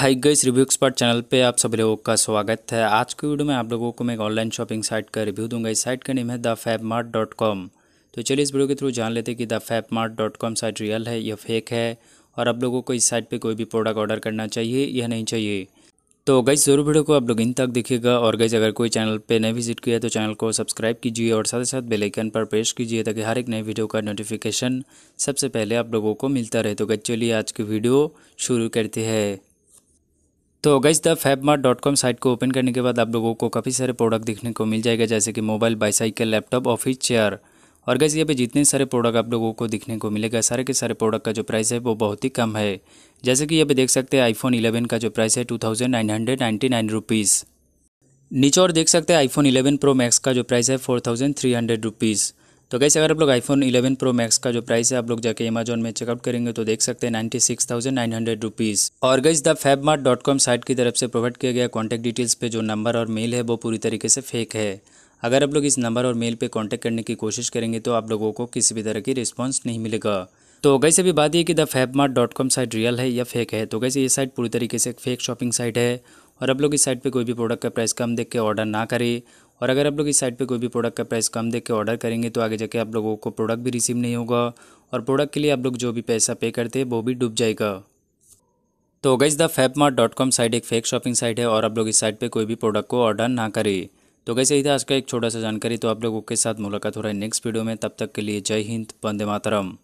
हाय guys review expert channel पे आप सभी लोगों का स्वागत है आज की वीडियो में आप लोगों को मैं एक ऑनलाइन शॉपिंग साइट का रिव्यू दूंगा इस साइट का नेम है द डॉट कॉम तो चलिए इस वीडियो के थ्रू जान लेते हैं कि the dot com site real है या फेक है और आप लोगों को इस साइट पे कोई भी प्रोडक्ट ऑर्डर करना चाहिए या नहीं चाहिए तो गई जरूर वीडियो को आप लोग इन तक देखिएगा और गई अगर कोई चैनल पर नए विजिट किया है तो चैनल को सब्सक्राइब कीजिए और साथ ही साथ बेलाइकन पर प्रेस कीजिए ताकि हर एक नए वीडियो का नोटिफिकेशन सबसे पहले आप लोगों को मिलता रहे तो गई चलिए आज की वीडियो शुरू करते हैं तो gas the fab dot com site को ओपन करने के बाद आप लोगों को काफ़ी सारे प्रोडक्ट देखने को मिल जाएगा जैसे कि mobile bicycle laptop office chair और गैस यहाँ पे जितने सारे प्रोडक्ट आप लोगों को देखने को मिलेगा सारे के सारे प्रोडक्ट का जो प्राइस है वो बहुत ही कम है जैसे कि यहाँ पे देख सकते हैं आईफोन 11 का जो प्राइस है two thousand nine hundred ninety nine rupees नीचे और देख सकते हैं आईफोन 11 प्रो मैक्स का जो प्राइस है four thousand three hundred rupees तो कैसे अगर आप लोग आईफोन 11 प्रो मैक्स का जो प्राइस है आप लोग जाके अमेजोन में चेकआउट करेंगे तो देख सकते हैं ninety six thousand nine hundred rupees और gas the mart dot com site की तरफ से प्रोवाइड किया गया कॉन्टैक्ट डिटेल्स पे जो नंबर और मेल है वो पूरी तरीके से फेक है अगर आप लोग इस नंबर और मेल पे कॉन्टैक्ट करने की कोशिश करेंगे तो आप लोगों को किसी भी तरह की रिस्पॉन्स नहीं मिलेगा तो कैसे अभी बात यह कि the mart dot com site real है या फेक है तो कैसे ये साइट पूरी तरीके से फेक शॉपिंग साइट है और आप लोग इस साइट पे कोई भी प्रोडक्ट का प्राइस कम देख के ऑर्डर ना करें और अगर आप लोग इस साइट पे कोई भी प्रोडक्ट का प्राइस कम देख के ऑर्डर करेंगे तो आगे जाके आप लोगों को प्रोडक्ट भी रिसीव नहीं होगा और प्रोडक्ट के लिए आप लोग जो भी पैसा पे करते हैं वो भी डूब जाएगा तो गई the fabmart dot com site एक फेक शॉपिंग साइट है और आप लोग इस साइट पर कोई भी प्रोडक्ट को ऑर्डर ना करें तो कैसे ही था आज का एक छोटा सा जानकारी तो आप लोगों के साथ मुलाकात हो रहा है नेक्स्ट वीडियो में तब तक के लिए जय हिंद बंदे मातरम